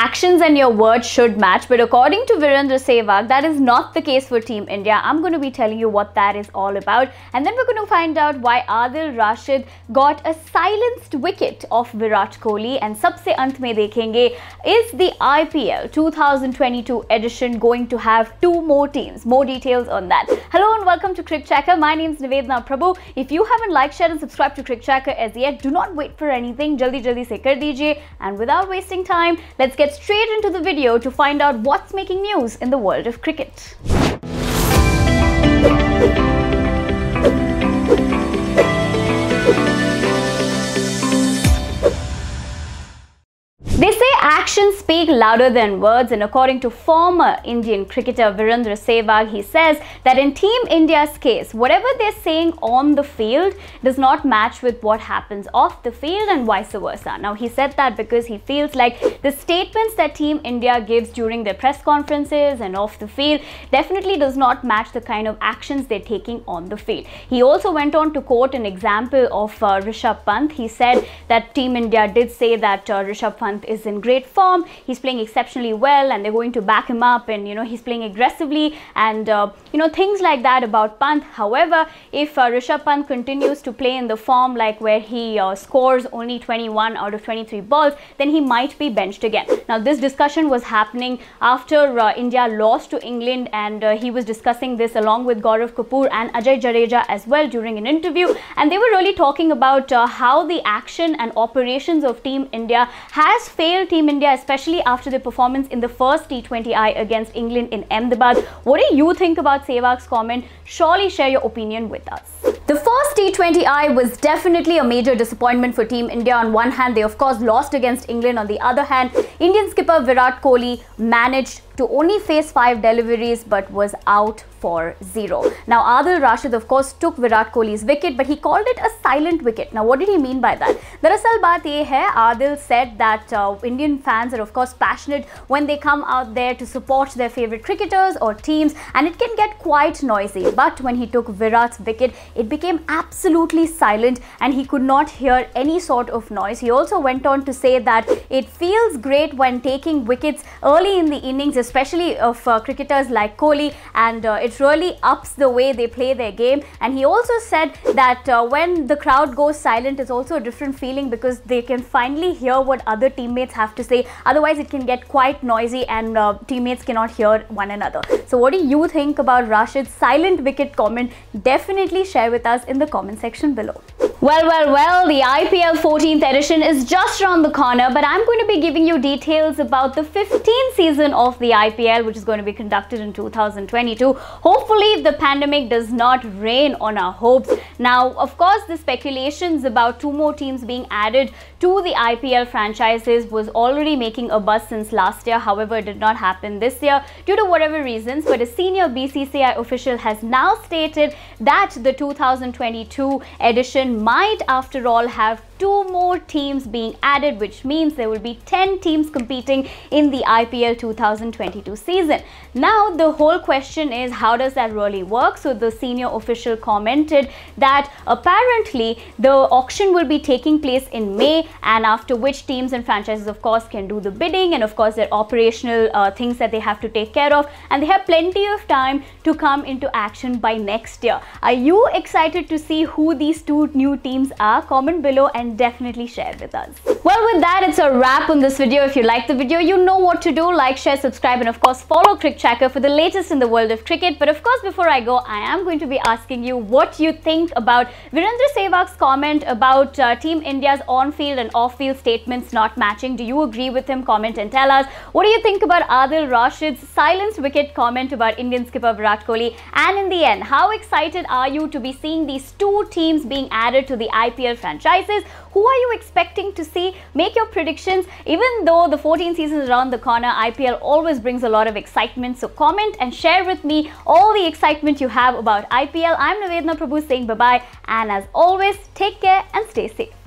actions and your words should match. But according to Virendra Sehwag, that is not the case for Team India. I'm going to be telling you what that is all about. And then we're going to find out why Adil Rashid got a silenced wicket of Virat Kohli. And sabse ant mein dekhenge, is the IPL 2022 edition going to have two more teams? More details on that. Hello and welcome to Crick Checker. My name is Nivedna Prabhu. If you haven't liked, shared and subscribed to Crick Checker as yet, do not wait for anything. Jaldi jaldi se kar dijiye. And without wasting time, let's get get straight into the video to find out what's making news in the world of cricket. speak louder than words and according to former Indian cricketer Virendra Sehwag, he says that in Team India's case, whatever they're saying on the field does not match with what happens off the field and vice versa. Now, he said that because he feels like the statements that Team India gives during their press conferences and off the field definitely does not match the kind of actions they're taking on the field. He also went on to quote an example of uh, Rishabh Pant. He said that Team India did say that uh, Rishabh Pant is in great form he's playing exceptionally well and they're going to back him up and you know he's playing aggressively and uh, you know things like that about Pant. However, if uh, Rishabh Pant continues to play in the form like where he uh, scores only 21 out of 23 balls, then he might be benched again. Now this discussion was happening after uh, India lost to England and uh, he was discussing this along with Gaurav Kapoor and Ajay Jadeja as well during an interview and they were really talking about uh, how the action and operations of Team India has failed Team India especially after their performance in the first T20I against England in Ahmedabad. What do you think about Sehwag's comment? Surely share your opinion with us. The first T20I was definitely a major disappointment for Team India. On one hand, they of course lost against England. On the other hand, Indian skipper Virat Kohli managed to only face five deliveries but was out for 0. Now Adil Rashid of course took Virat Kohli's wicket but he called it a silent wicket. Now what did he mean by that? Darasal baat ye hai, Adil said that uh, Indian fans are of course passionate when they come out there to support their favourite cricketers or teams and it can get quite noisy. But when he took Virat's wicket, it became absolutely silent and he could not hear any sort of noise. He also went on to say that it feels great when taking wickets early in the innings, especially of uh, cricketers like Kohli and uh, it it really ups the way they play their game. And he also said that uh, when the crowd goes silent, it's also a different feeling because they can finally hear what other teammates have to say. Otherwise, it can get quite noisy and uh, teammates cannot hear one another. So, what do you think about Rashid's silent wicket comment? Definitely share with us in the comment section below. Well, well, well, the IPL 14th edition is just around the corner, but I'm going to be giving you details about the 15th season of the IPL, which is going to be conducted in 2022. Hopefully, the pandemic does not rain on our hopes. Now, of course, the speculations about two more teams being added to the IPL franchises was already making a buzz since last year. However, it did not happen this year due to whatever reasons. But a senior BCCI official has now stated that the 2022 edition might, after all, have two more teams being added which means there will be 10 teams competing in the IPL 2022 season. Now the whole question is how does that really work? So the senior official commented that apparently the auction will be taking place in May and after which teams and franchises of course can do the bidding and of course their operational uh, things that they have to take care of and they have plenty of time to come into action by next year. Are you excited to see who these two new teams are? Comment below and definitely share with us. Well, with that, it's a wrap on this video. If you liked the video, you know what to do. Like, share, subscribe, and of course, follow Crick Tracker for the latest in the world of cricket. But of course, before I go, I am going to be asking you what you think about Virendra Sehwag's comment about uh, Team India's on-field and off-field statements not matching. Do you agree with him? Comment and tell us. What do you think about Adil Rashid's silence wicket comment about Indian skipper Virat Kohli? And in the end, how excited are you to be seeing these two teams being added to the IPL franchises? Who are you expecting to see? Make your predictions. Even though the 14 seasons around the corner, IPL always brings a lot of excitement. So comment and share with me all the excitement you have about IPL. I'm Navedna Prabhu saying bye-bye and as always, take care and stay safe.